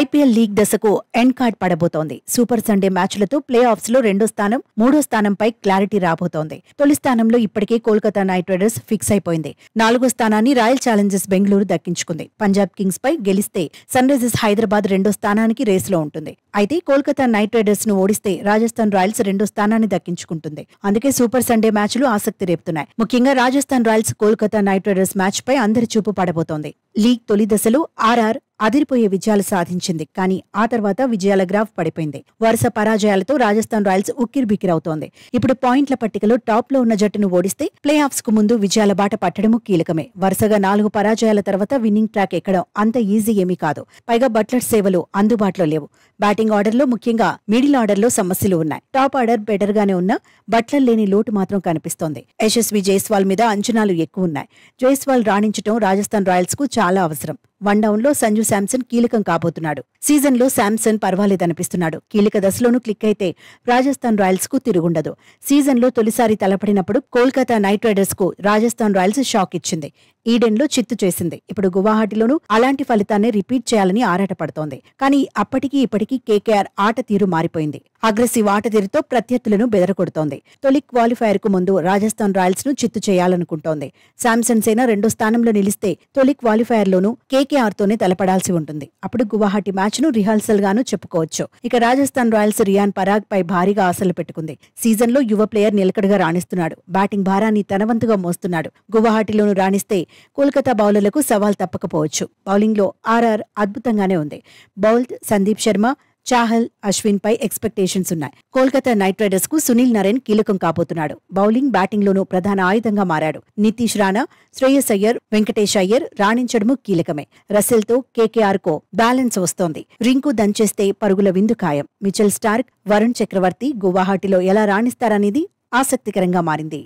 IPL league దశకు end card పడబోతోంది super Sunday మ్యాచ్లతో ప్లే ఆఫ్స్ లో రెండో స్థానం మూడో స్థానంపై క్లారిటీ రాబోతోంది తొలి స్థానంలో ఇప్పటికే కోల్కతా నైట్ రైడర్స్ ఫిక్స్ అయిపోయింది నాలుగో స్థానాన్ని రాయల్ ఛాలెంజర్స్ బెంగళూరు దక్కించుకుంది పంజాబ్ కింగ్స్ పై గెలిస్తే సన్ రైజర్స్ హైదరాబాద్ రెండో స్థానానికి రేసులో ఉంటుంది అయితే కోల్కతా నైట్ రైడర్స్ ను ఓడిస్తే రాజస్థాన్ రాయల్స్ రెండో స్థానాన్ని దక్కించుకుంటుంది అందుకే సూపర్ సండే మ్యాచ్లు ఆసక్తి రేపుతున్నాయి ముఖ్యంగా Rajasthan Royals Kolkata Knight Riders match పై అందరి చూపు పడబోతోంది లీగ్ తొలి దశలో ఆర్ఆర్ అదిరిపోయే విజయాలు సాధించింది కానీ ఆ తర్వాత విజయాల గ్రాఫ్ పడిపోయింది వరుస పరాజయాలతో రాజస్థాన్ రాయల్స్ ఉక్కిరిబిక్కిరవుతోంది ఇప్పుడు పాయింట్ల పట్టికలో టాప్ లో ఉన్న జట్టును ఓడిస్తే ప్లే ఆఫ్స్ కు ముందు విజయాల బాట పట్టడము కీలకమే వరుసగా నాలుగు పరాజయాల తర్వాత విన్నింగ్ ట్రాక్ ఎక్కడం అంత ఈజీ ఏమీ కాదు పైగా బట్లర్ సేవలు అందుబాటులో లేవు బ్యాటింగ్ ఆర్డర్లో ముఖ్యంగా మిడిల్ ఆర్డర్లో సమస్యలు ఉన్నాయి టాప్ ఆర్డర్ బెటర్ గానే ఉన్నా బట్లర్ లేని లోటు మాత్రం కనిపిస్తోంది యశస్వి జైస్వాల్ మీద అంచనాలు ఎక్కువ ఉన్నాయి జైస్వాల్ రాణించడం రాజస్థాన్ రాయల్స్ కు చాలా అవసరం వన్ లో సంజు శాంసన్ కీలకం కాబోతున్నాడు సీజన్లో శాంసన్ పర్వాలేదనిపిస్తున్నాడు కీలక దశలోనూ క్లిక్ అయితే రాజస్థాన్ రాయల్స్కు తిరుగుండదు సీజన్లో తొలిసారి తలపడినప్పుడు కోల్కతా నైట్ రైడర్స్కు రాజస్థాన్ రాయల్స్ షాక్ ఇచ్చింది ఈడెన్లో చిత్తు చేసింది ఇప్పుడు గువాహటిలోనూ అలాంటి ఫలితాన్ని రిపీట్ చేయాలని ఆరాటపడుతోంది కానీ అప్పటికీ ఇప్పటికీ కేకేఆర్ ఆట తీరు మారిపోయింది అగ్రెసివ్ ఆట తీరుతో ప్రత్యర్థులను బెదరకొడుతోంది తొలి క్వాలిఫైర్ కు ముందు రాజస్థాన్ రాయల్స్ ను చిత్తు చేయాలనుకుంటోంది శాంసన్ సేన రెండో స్థానంలో నిలిస్తే తొలి క్వాలిఫైయర్లోనూ కే కేకేఆర్తోనే తలపడాల్సి ఉంటుంది అప్పుడు గువాహటి మ్యాచ్ను గాను చెప్పుకోవచ్చు ఇక రాజస్థాన్ రాయల్స్ రియాన్ పరాగ్ పై భారీగా ఆశలు పెట్టుకుంది సీజన్లో యువ ప్లేయర్ నిలకడగా రాణిస్తున్నాడు బ్యాటింగ్ భారాన్ని తనవంతుగా మోస్తున్నాడు గువాహటిలోను రాణిస్తే కోల్కతా బౌలర్లకు సవాల్ తప్పకపోవచ్చు బౌలింగ్లో ఆర్ఆర్ అద్భుతంగానే ఉంది బౌల్ సందీప్ శర్మ చాహల్ అశ్విన్ పై ఎక్స్పెక్టేషన్స్ ఉన్నాయి కోల్కతా నైట్ రైడర్స్ కు సునీల్ నరేన్ కీలకం కాబోతున్నాడు బౌలింగ్ బ్యాటింగ్ లోనూ ప్రధాన ఆయుధంగా మారాడు నితీష్ రాణా శ్రేయస్ అయ్యర్ వెంకటేష్ అయ్యర్ రాణించడము కీలకమే రసెల్ తో కేకేఆర్ కో బ్యాలెన్స్ వస్తోంది రింకు దంచేస్తే పరుగుల విందు ఖాయం మిచెల్ స్టార్క్ వరుణ్ చక్రవర్తి గువాహటిలో ఎలా రాణిస్తారనేది ఆసక్తికరంగా మారింది